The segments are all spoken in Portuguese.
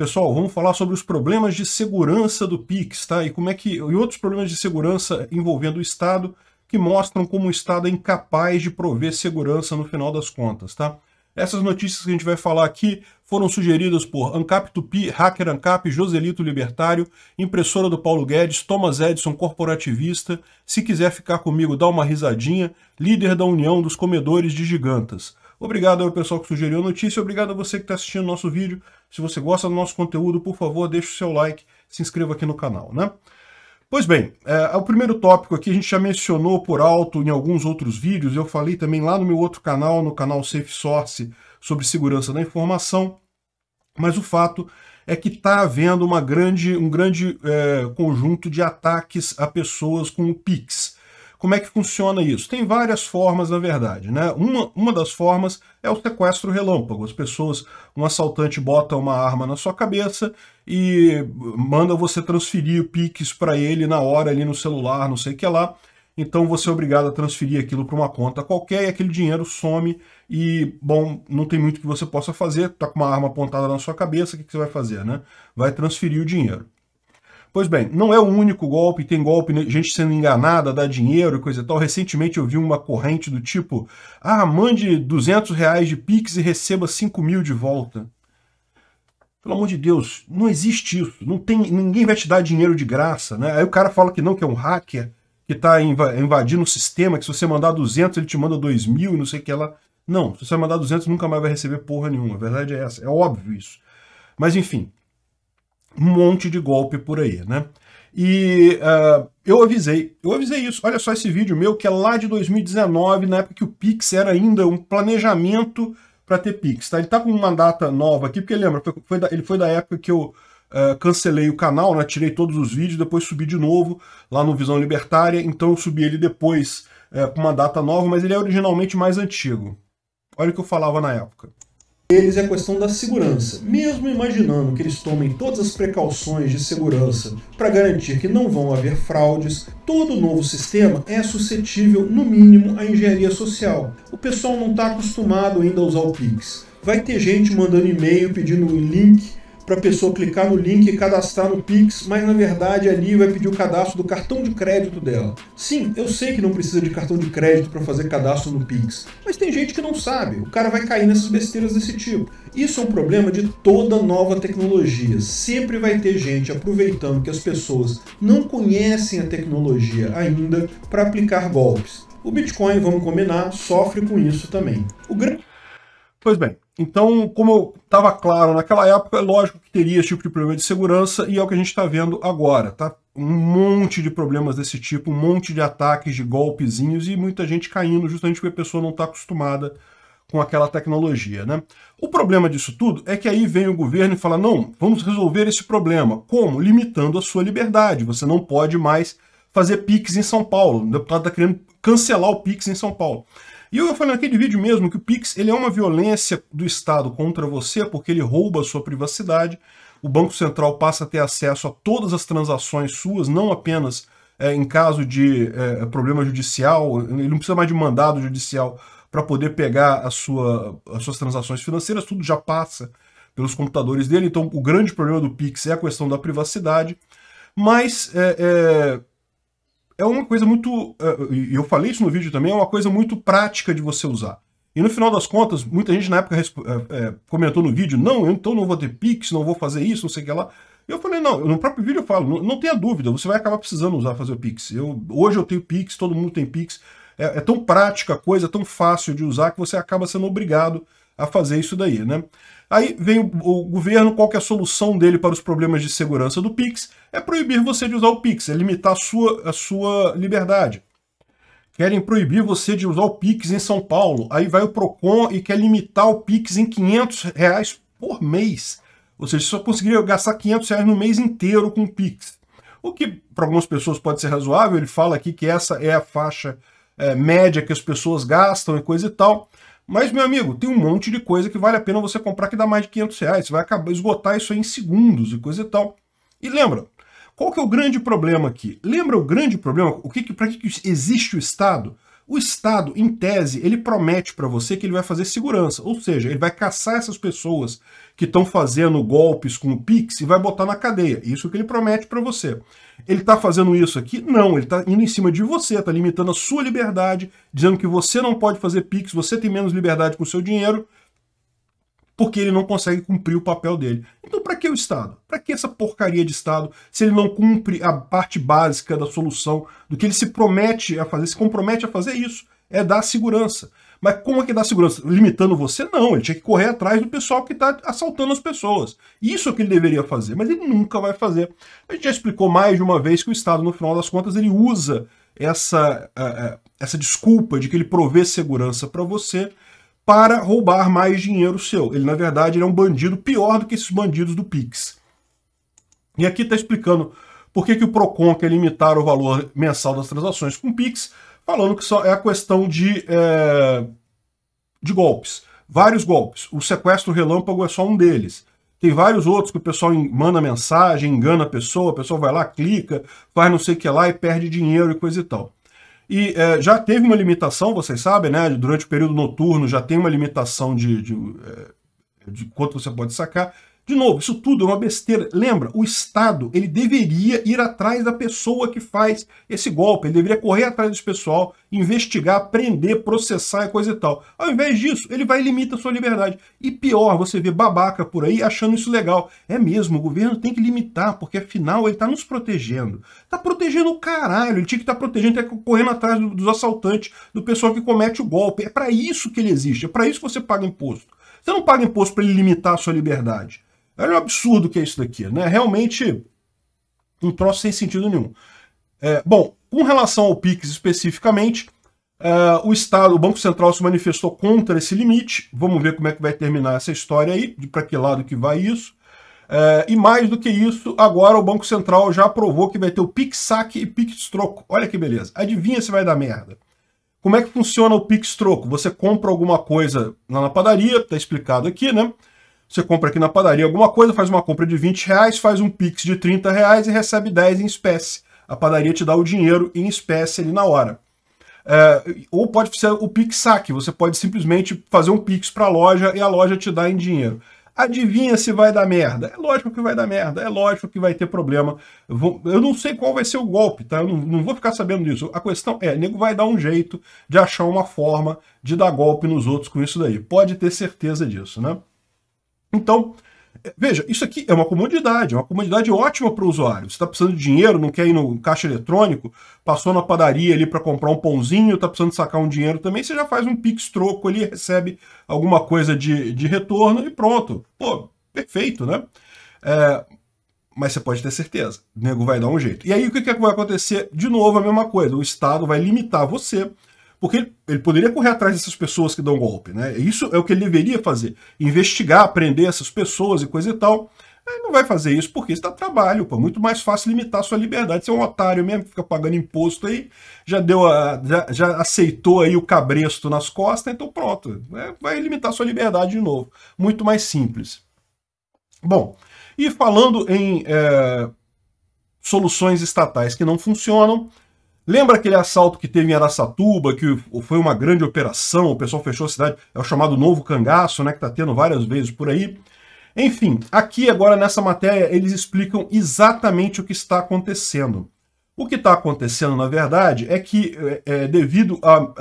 Pessoal, vamos falar sobre os problemas de segurança do Pix, tá? E como é que e outros problemas de segurança envolvendo o Estado que mostram como o Estado é incapaz de prover segurança no final das contas, tá? Essas notícias que a gente vai falar aqui foram sugeridas por Ancap Tupi, Hacker Ancap, Joselito Libertário, impressora do Paulo Guedes, Thomas Edison Corporativista, se quiser ficar comigo dá uma risadinha, líder da União dos Comedores de Gigantas. Obrigado ao pessoal que sugeriu a notícia, obrigado a você que está assistindo o nosso vídeo. Se você gosta do nosso conteúdo, por favor, deixe o seu like, se inscreva aqui no canal, né? Pois bem, é, é, o primeiro tópico aqui a gente já mencionou por alto em alguns outros vídeos, eu falei também lá no meu outro canal, no canal Safe Source, sobre segurança da informação, mas o fato é que está havendo uma grande, um grande é, conjunto de ataques a pessoas com o PIX. Como é que funciona isso? Tem várias formas, na verdade. Né? Uma, uma das formas é o sequestro relâmpago. As pessoas, um assaltante bota uma arma na sua cabeça e manda você transferir o Pix para ele na hora ali no celular, não sei o que lá. Então você é obrigado a transferir aquilo para uma conta qualquer e aquele dinheiro some e, bom, não tem muito que você possa fazer, tá com uma arma apontada na sua cabeça, o que, que você vai fazer, né? Vai transferir o dinheiro. Pois bem, não é o único golpe, tem golpe, né? gente sendo enganada, dá dinheiro e coisa e tal. Recentemente eu vi uma corrente do tipo, ah, mande 200 reais de Pix e receba 5 mil de volta. Pelo amor de Deus, não existe isso. Não tem, ninguém vai te dar dinheiro de graça, né? Aí o cara fala que não, que é um hacker, que está invadindo o sistema, que se você mandar 200 ele te manda 2 mil e não sei o que lá. Não, se você mandar 200 nunca mais vai receber porra nenhuma. A verdade é essa, é óbvio isso. Mas enfim, um monte de golpe por aí, né? E uh, eu avisei, eu avisei isso. Olha só esse vídeo meu que é lá de 2019, na época que o Pix era ainda um planejamento para ter Pix, tá? Ele tá com uma data nova aqui, porque lembra, foi da, ele foi da época que eu uh, cancelei o canal, né? Tirei todos os vídeos, depois subi de novo lá no Visão Libertária, então eu subi ele depois uh, com uma data nova, mas ele é originalmente mais antigo. Olha o que eu falava na época deles é a questão da segurança. Mesmo imaginando que eles tomem todas as precauções de segurança para garantir que não vão haver fraudes, todo novo sistema é suscetível, no mínimo, à engenharia social. O pessoal não está acostumado ainda a usar o Pix. Vai ter gente mandando e-mail pedindo o link para a pessoa clicar no link e cadastrar no Pix, mas na verdade ali vai pedir o cadastro do cartão de crédito dela. Sim, eu sei que não precisa de cartão de crédito para fazer cadastro no Pix, mas tem gente que não sabe, o cara vai cair nessas besteiras desse tipo. Isso é um problema de toda nova tecnologia. Sempre vai ter gente aproveitando que as pessoas não conhecem a tecnologia ainda para aplicar golpes. O Bitcoin, vamos combinar, sofre com isso também. O grande Pois bem, então, como estava claro naquela época, é lógico que teria esse tipo de problema de segurança e é o que a gente está vendo agora, tá? Um monte de problemas desse tipo, um monte de ataques, de golpezinhos e muita gente caindo justamente porque a pessoa não está acostumada com aquela tecnologia, né? O problema disso tudo é que aí vem o governo e fala, não, vamos resolver esse problema. Como? Limitando a sua liberdade. Você não pode mais fazer PIX em São Paulo. O deputado está querendo cancelar o PIX em São Paulo. E eu falei naquele vídeo mesmo que o Pix ele é uma violência do Estado contra você porque ele rouba a sua privacidade. O Banco Central passa a ter acesso a todas as transações suas, não apenas é, em caso de é, problema judicial, ele não precisa mais de mandado judicial para poder pegar a sua, as suas transações financeiras, tudo já passa pelos computadores dele. Então, o grande problema do Pix é a questão da privacidade. Mas é, é é uma coisa muito. É, e eu falei isso no vídeo também, é uma coisa muito prática de você usar. E no final das contas, muita gente na época é, é, comentou no vídeo: não, então não vou ter Pix, não vou fazer isso, não sei o que lá. Eu falei, não, no próprio vídeo eu falo, não, não tenha dúvida, você vai acabar precisando usar fazer o Pix. Eu, hoje eu tenho Pix, todo mundo tem Pix. É, é, tão prática a coisa, é tão fácil de usar que você acaba sendo obrigado a fazer isso daí, né? Aí vem o, o, governo, qual que é a solução dele para os problemas de segurança do Pix? É proibir você de usar o Pix, é limitar a sua, a sua liberdade. Querem proibir você de usar o Pix em São Paulo. Aí vai o PROCON e quer limitar o Pix em 500 reais por mês. Ou seja, só conseguiria gastar 500 reais no mês inteiro com o Pix. O que para algumas pessoas pode ser razoável, ele fala aqui que essa é a faixa é, média que as pessoas gastam e coisa e tal. Mas, meu amigo, tem um monte de coisa que vale a pena você comprar que dá mais de 500 reais. Você vai acabar esgotar isso aí em segundos e coisa e tal. E lembra, qual que é o grande problema aqui? Lembra o grande problema? O que, que para que, que existe o Estado? O Estado, em tese, ele promete para você que ele vai fazer segurança, ou seja, ele vai caçar essas pessoas que estão fazendo golpes com o Pix e vai botar na cadeia. Isso que ele promete para você. Ele está fazendo isso aqui? Não, ele está indo em cima de você, está limitando a sua liberdade, dizendo que você não pode fazer Pix, você tem menos liberdade com o seu dinheiro porque ele não consegue cumprir o papel dele. Então, para que o Estado? Para que essa porcaria de Estado se ele não cumpre a parte básica da solução, do que ele se promete a fazer, se compromete a fazer isso? É dar segurança. Mas como é que é dá segurança? Limitando você? Não, ele tinha que correr atrás do pessoal que está assaltando as pessoas. Isso é o que ele deveria fazer, mas ele nunca vai fazer. A gente já explicou mais de uma vez que o Estado, no final das contas, ele usa essa, eh, eh, essa desculpa de que ele provê segurança para você para roubar mais dinheiro seu. Ele, na verdade, ele é um bandido pior do que esses bandidos do Pix. E aqui está explicando por que, que o PROCON quer limitar o valor mensal das transações com Pix, falando que só é a questão de, é, de golpes. Vários golpes. O sequestro relâmpago é só um deles. Tem vários outros que o pessoal manda mensagem, engana a pessoa, a pessoa vai lá, clica, faz não sei o que lá e perde dinheiro e coisa e tal. E é, já teve uma limitação, vocês sabem, né? Durante o período noturno já tem uma limitação de, de, de, é, de quanto você pode sacar. De novo, isso tudo é uma besteira. Lembra, o Estado ele deveria ir atrás da pessoa que faz esse golpe. Ele deveria correr atrás desse pessoal, investigar, prender, processar e coisa e tal. Ao invés disso, ele vai e limita a sua liberdade. E pior, você vê babaca por aí achando isso legal. É mesmo, o governo tem que limitar, porque afinal ele está nos protegendo. Está protegendo o caralho. Ele tinha que estar tá protegendo, está correndo atrás dos assaltantes, do pessoal que comete o golpe. É para isso que ele existe. É para isso que você paga imposto. Você não paga imposto para ele limitar a sua liberdade. Olha o absurdo que é isso daqui, né? Realmente um troço sem sentido nenhum. É, bom, com relação ao PIX especificamente, é, o Estado, o Banco Central se manifestou contra esse limite. Vamos ver como é que vai terminar essa história aí, de para que lado que vai isso. É, e mais do que isso, agora o Banco Central já aprovou que vai ter o Pix Saque e Pix Troco. Olha que beleza. Adivinha se vai dar merda. Como é que funciona o Pix Troco? Você compra alguma coisa lá na padaria, tá explicado aqui, né? Você compra aqui na padaria alguma coisa, faz uma compra de 20 reais, faz um Pix de 30 reais e recebe 10 em espécie. A padaria te dá o dinheiro em espécie ali na hora. É, ou pode ser o Pix saque, você pode simplesmente fazer um Pix para a loja e a loja te dá em dinheiro. Adivinha se vai dar merda? É lógico que vai dar merda, é lógico que vai ter problema. Eu não sei qual vai ser o golpe, tá? Eu não, não vou ficar sabendo disso. A questão é, nego vai dar um jeito de achar uma forma de dar golpe nos outros com isso daí. Pode ter certeza disso, né? Então, veja, isso aqui é uma comodidade, é uma comodidade ótima para o usuário. Você está precisando de dinheiro, não quer ir no caixa eletrônico, passou na padaria ali para comprar um pãozinho, está precisando sacar um dinheiro também, você já faz um pix troco ali, recebe alguma coisa de, de retorno e pronto. Pô, perfeito, né? É, mas você pode ter certeza, o nego vai dar um jeito. E aí o que, que vai acontecer? De novo a mesma coisa, o Estado vai limitar você porque ele, ele poderia correr atrás dessas pessoas que dão golpe, né? Isso é o que ele deveria fazer. Investigar, prender essas pessoas e coisa e tal. Ele não vai fazer isso porque isso dá trabalho, pô. Muito mais fácil limitar sua liberdade. Você é um otário mesmo, fica pagando imposto aí, já deu a, já, já aceitou aí o cabresto nas costas, então pronto. Né? Vai limitar sua liberdade de novo. Muito mais simples. Bom, e falando em é, soluções estatais que não funcionam, Lembra aquele assalto que teve em Araçatuba, que foi uma grande operação, o pessoal fechou a cidade, é o chamado Novo Cangaço, né, que está tendo várias vezes por aí. Enfim, aqui agora nessa matéria eles explicam exatamente o que está acontecendo. O que está acontecendo, na verdade, é que é, é, devido a,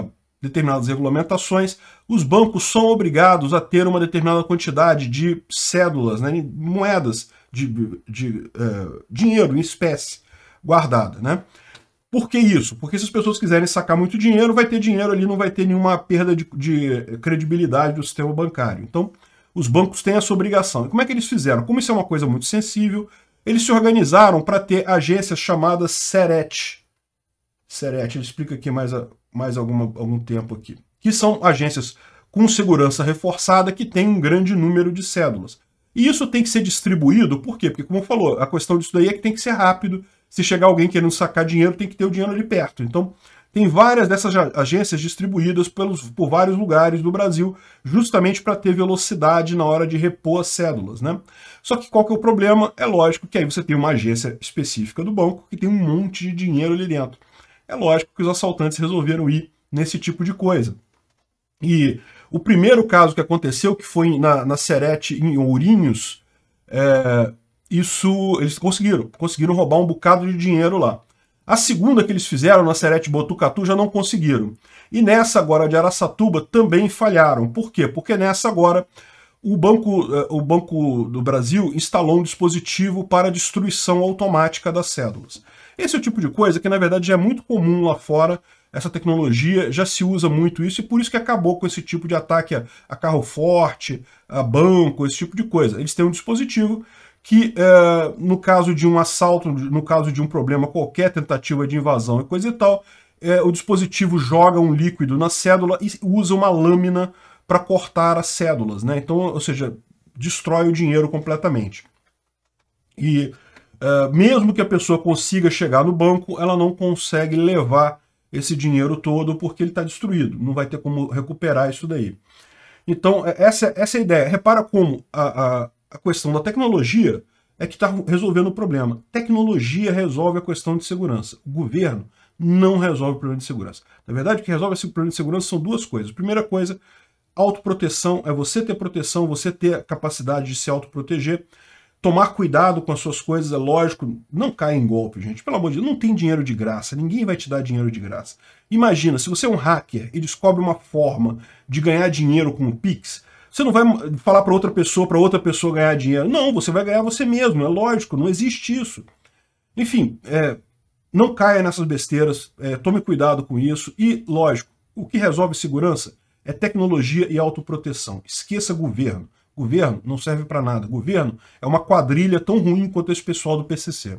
a determinadas regulamentações, os bancos são obrigados a ter uma determinada quantidade de cédulas, né, moedas, de, de é, dinheiro em espécie guardada. Né? Por que isso? Porque se as pessoas quiserem sacar muito dinheiro, vai ter dinheiro ali, não vai ter nenhuma perda de, de credibilidade do sistema bancário. Então, os bancos têm essa obrigação. E como é que eles fizeram? Como isso é uma coisa muito sensível, eles se organizaram para ter agências chamadas SERET. SERET, ele explica aqui mais, mais alguma, algum tempo aqui. Que são agências com segurança reforçada que têm um grande número de cédulas. E isso tem que ser distribuído, por quê? Porque, como falou, a questão disso daí é que tem que ser rápido, se chegar alguém querendo sacar dinheiro, tem que ter o dinheiro ali perto. Então, tem várias dessas agências distribuídas pelos, por vários lugares do Brasil, justamente para ter velocidade na hora de repor as cédulas. Né? Só que qual que é o problema? É lógico que aí você tem uma agência específica do banco que tem um monte de dinheiro ali dentro. É lógico que os assaltantes resolveram ir nesse tipo de coisa. E o primeiro caso que aconteceu, que foi na, na Serete, em Ourinhos, é, isso eles conseguiram. Conseguiram roubar um bocado de dinheiro lá. A segunda que eles fizeram na Serete Botucatu já não conseguiram. E nessa agora de Araçatuba também falharam. Por quê? Porque nessa agora o Banco, eh, o banco do Brasil instalou um dispositivo para destruição automática das cédulas. Esse é o tipo de coisa que, na verdade, já é muito comum lá fora. Essa tecnologia já se usa muito isso e por isso que acabou com esse tipo de ataque a, a carro forte, a banco, esse tipo de coisa. Eles têm um dispositivo que é, no caso de um assalto, no caso de um problema, qualquer tentativa de invasão e coisa e tal, é, o dispositivo joga um líquido na cédula e usa uma lâmina para cortar as cédulas, né? Então, ou seja, destrói o dinheiro completamente. E é, mesmo que a pessoa consiga chegar no banco, ela não consegue levar esse dinheiro todo porque ele está destruído, não vai ter como recuperar isso daí. Então, essa, essa é a ideia. Repara como a a questão da tecnologia é que está resolvendo o problema. Tecnologia resolve a questão de segurança. O governo não resolve o problema de segurança. Na verdade, o que resolve esse problema de segurança são duas coisas. primeira coisa, autoproteção, é você ter proteção, você ter a capacidade de se autoproteger. Tomar cuidado com as suas coisas, é lógico, não caia em golpe, gente. Pelo amor de Deus, não tem dinheiro de graça, ninguém vai te dar dinheiro de graça. Imagina, se você é um hacker e descobre uma forma de ganhar dinheiro com o Pix, você não vai falar para outra pessoa, para outra pessoa ganhar dinheiro. Não, você vai ganhar você mesmo, é lógico, não existe isso. Enfim, é, não caia nessas besteiras, é, tome cuidado com isso. E, lógico, o que resolve segurança é tecnologia e autoproteção. Esqueça governo. Governo não serve para nada. Governo é uma quadrilha tão ruim quanto esse pessoal do PCC.